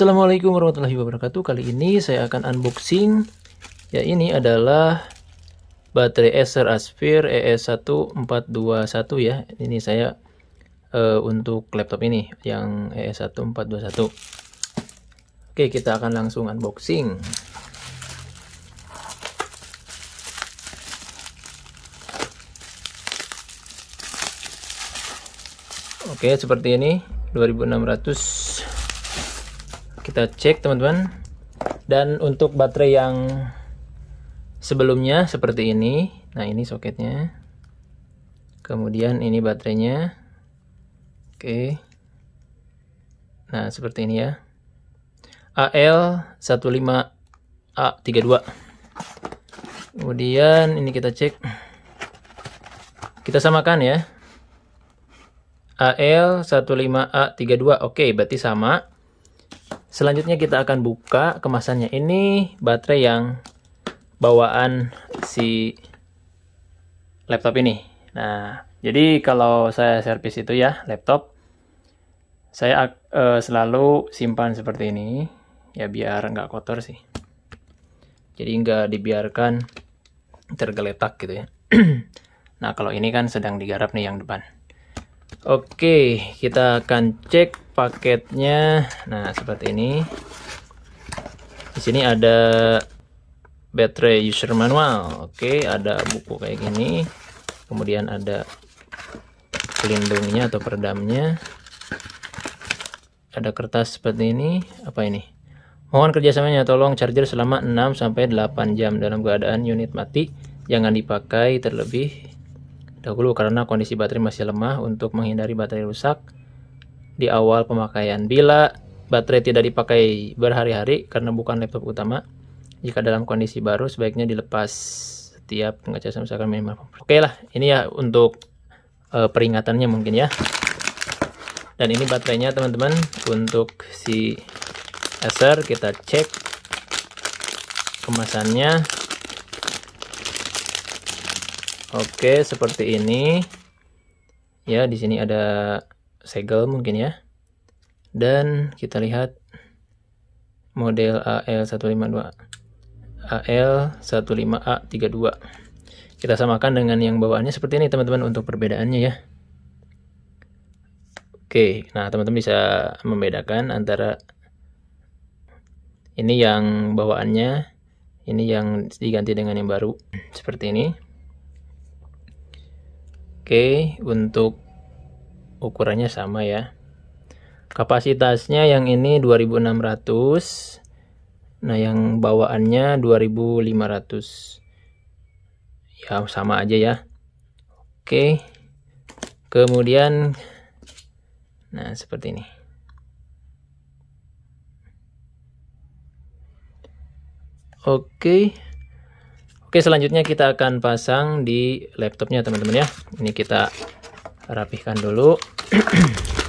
Assalamualaikum warahmatullahi wabarakatuh Kali ini saya akan unboxing Ya ini adalah Baterai Acer Aspire ES1421 ya Ini saya uh, Untuk laptop ini Yang ES1421 Oke kita akan langsung unboxing Oke seperti ini 2600 kita cek teman-teman dan untuk baterai yang sebelumnya seperti ini nah ini soketnya kemudian ini baterainya oke nah seperti ini ya AL15A32 kemudian ini kita cek kita samakan ya AL15A32 oke berarti sama Selanjutnya kita akan buka kemasannya ini baterai yang bawaan si laptop ini. Nah, jadi kalau saya servis itu ya laptop, saya uh, selalu simpan seperti ini ya biar nggak kotor sih. Jadi nggak dibiarkan tergeletak gitu ya. nah kalau ini kan sedang digarap nih yang depan. Oke, kita akan cek paketnya nah seperti ini di sini ada baterai user manual oke ada buku kayak gini kemudian ada pelindungnya atau peredamnya ada kertas seperti ini apa ini mohon kerjasamanya tolong charger selama 6-8 sampai jam dalam keadaan unit mati jangan dipakai terlebih dahulu karena kondisi baterai masih lemah untuk menghindari baterai rusak di awal pemakaian. Bila baterai tidak dipakai berhari-hari karena bukan laptop utama, jika dalam kondisi baru sebaiknya dilepas setiap pengecasan misalkan minimal. Oke lah, ini ya untuk uh, peringatannya mungkin ya. Dan ini baterainya teman-teman untuk si Acer kita cek kemasannya. Oke, seperti ini. Ya, di sini ada segel mungkin ya. Dan kita lihat model AL152. AL15A32. Kita samakan dengan yang bawaannya seperti ini teman-teman untuk perbedaannya ya. Oke, nah teman-teman bisa membedakan antara ini yang bawaannya, ini yang diganti dengan yang baru seperti ini. Oke, untuk ukurannya sama ya kapasitasnya yang ini 2600 nah yang bawaannya 2500 ya sama aja ya oke kemudian nah seperti ini oke oke selanjutnya kita akan pasang di laptopnya teman-teman ya ini kita rapihkan dulu